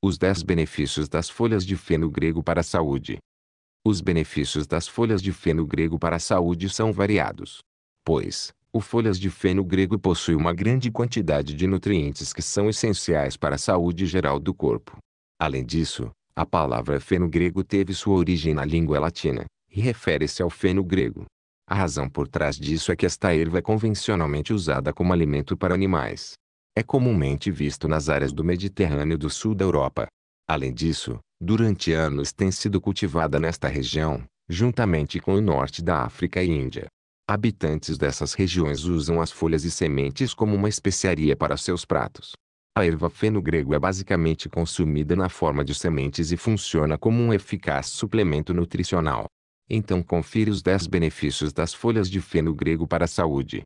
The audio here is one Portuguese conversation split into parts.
Os 10 benefícios das folhas de feno grego para a saúde. Os benefícios das folhas de feno grego para a saúde são variados. Pois, o folhas de feno grego possui uma grande quantidade de nutrientes que são essenciais para a saúde geral do corpo. Além disso, a palavra feno grego teve sua origem na língua latina, e refere-se ao feno grego. A razão por trás disso é que esta erva é convencionalmente usada como alimento para animais, é comumente visto nas áreas do Mediterrâneo do sul da Europa. Além disso, durante anos tem sido cultivada nesta região, juntamente com o norte da África e Índia. Habitantes dessas regiões usam as folhas e sementes como uma especiaria para seus pratos. A erva feno grego é basicamente consumida na forma de sementes e funciona como um eficaz suplemento nutricional. Então confira os 10 benefícios das folhas de feno grego para a saúde.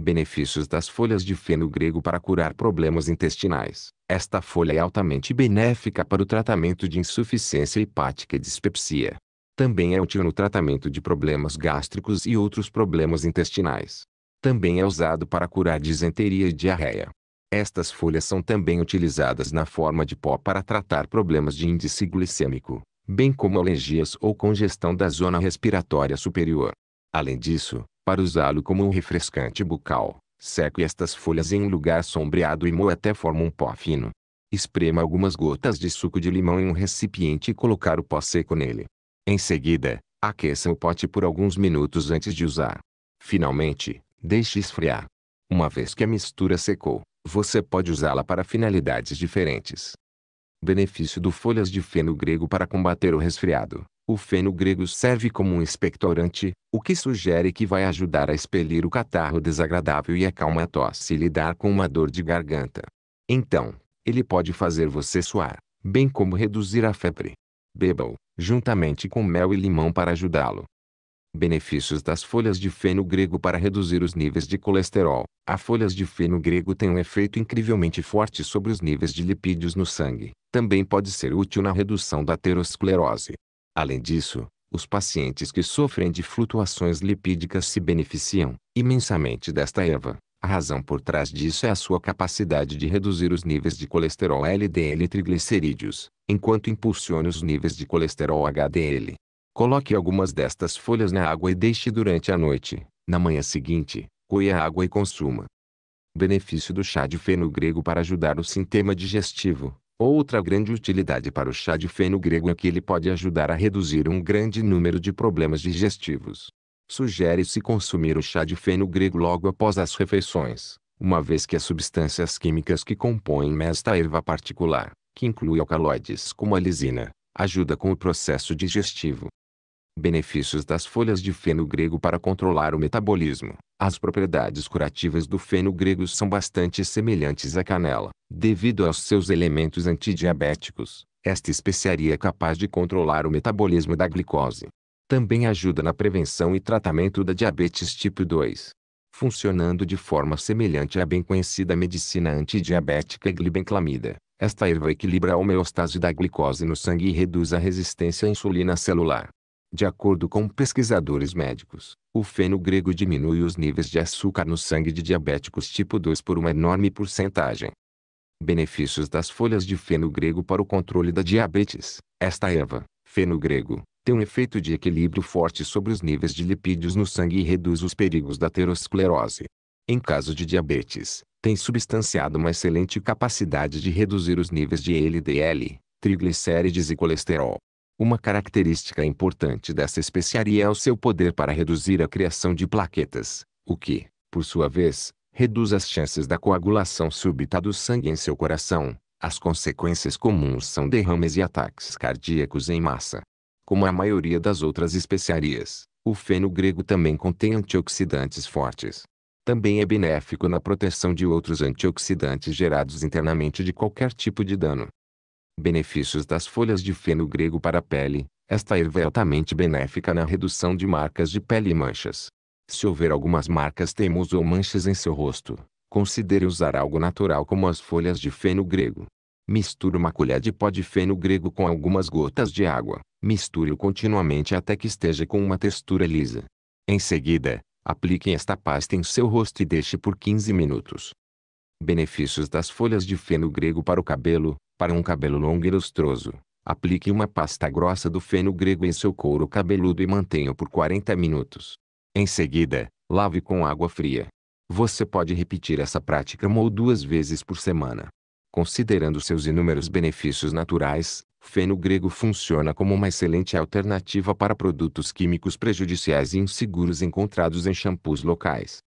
Benefícios das folhas de feno grego para curar problemas intestinais. Esta folha é altamente benéfica para o tratamento de insuficiência hepática e dispepsia. Também é útil no tratamento de problemas gástricos e outros problemas intestinais. Também é usado para curar disenteria e diarreia. Estas folhas são também utilizadas na forma de pó para tratar problemas de índice glicêmico, bem como alergias ou congestão da zona respiratória superior. Além disso, para usá-lo como um refrescante bucal. Seque estas folhas em um lugar sombreado e moa até formar um pó fino. Esprema algumas gotas de suco de limão em um recipiente e colocar o pó seco nele. Em seguida, aqueça o pote por alguns minutos antes de usar. Finalmente, deixe esfriar. Uma vez que a mistura secou, você pode usá-la para finalidades diferentes. Benefício do folhas de feno grego para combater o resfriado. O feno grego serve como um expectorante, o que sugere que vai ajudar a expelir o catarro desagradável e acalma a tosse e lidar com uma dor de garganta. Então, ele pode fazer você suar, bem como reduzir a febre. Beba-o, juntamente com mel e limão para ajudá-lo. Benefícios das folhas de feno grego para reduzir os níveis de colesterol. As folhas de feno grego têm um efeito incrivelmente forte sobre os níveis de lipídios no sangue. Também pode ser útil na redução da aterosclerose, Além disso, os pacientes que sofrem de flutuações lipídicas se beneficiam, imensamente desta erva. A razão por trás disso é a sua capacidade de reduzir os níveis de colesterol LDL e triglicerídeos, enquanto impulsiona os níveis de colesterol HDL. Coloque algumas destas folhas na água e deixe durante a noite. Na manhã seguinte, coia a água e consuma. Benefício do chá de feno grego para ajudar o sistema digestivo. Outra grande utilidade para o chá de feno grego é que ele pode ajudar a reduzir um grande número de problemas digestivos. Sugere-se consumir o chá de feno grego logo após as refeições, uma vez que as substâncias químicas que compõem esta erva particular, que inclui alcaloides como a lisina, ajuda com o processo digestivo. Benefícios das folhas de feno grego para controlar o metabolismo. As propriedades curativas do feno grego são bastante semelhantes à canela, devido aos seus elementos antidiabéticos. Esta especiaria é capaz de controlar o metabolismo da glicose. Também ajuda na prevenção e tratamento da diabetes tipo 2, funcionando de forma semelhante à bem conhecida medicina antidiabética glibenclamida. Esta erva equilibra a homeostase da glicose no sangue e reduz a resistência à insulina celular. De acordo com pesquisadores médicos, o feno grego diminui os níveis de açúcar no sangue de diabéticos tipo 2 por uma enorme porcentagem. Benefícios das folhas de feno grego para o controle da diabetes. Esta erva, feno grego, tem um efeito de equilíbrio forte sobre os níveis de lipídios no sangue e reduz os perigos da aterosclerose. Em caso de diabetes, tem substanciado uma excelente capacidade de reduzir os níveis de LDL, triglicérides e colesterol. Uma característica importante dessa especiaria é o seu poder para reduzir a criação de plaquetas, o que, por sua vez, reduz as chances da coagulação súbita do sangue em seu coração. As consequências comuns são derrames e ataques cardíacos em massa. Como a maioria das outras especiarias, o feno grego também contém antioxidantes fortes. Também é benéfico na proteção de outros antioxidantes gerados internamente de qualquer tipo de dano. Benefícios das folhas de feno grego para a pele. Esta erva é altamente benéfica na redução de marcas de pele e manchas. Se houver algumas marcas temos ou manchas em seu rosto, considere usar algo natural como as folhas de feno grego. Misture uma colher de pó de feno grego com algumas gotas de água. Misture-o continuamente até que esteja com uma textura lisa. Em seguida, aplique esta pasta em seu rosto e deixe por 15 minutos. Benefícios das folhas de feno grego para o cabelo. Para um cabelo longo e lustroso, aplique uma pasta grossa do feno grego em seu couro cabeludo e mantenha por 40 minutos. Em seguida, lave com água fria. Você pode repetir essa prática uma ou duas vezes por semana. Considerando seus inúmeros benefícios naturais, feno grego funciona como uma excelente alternativa para produtos químicos prejudiciais e inseguros encontrados em shampoos locais.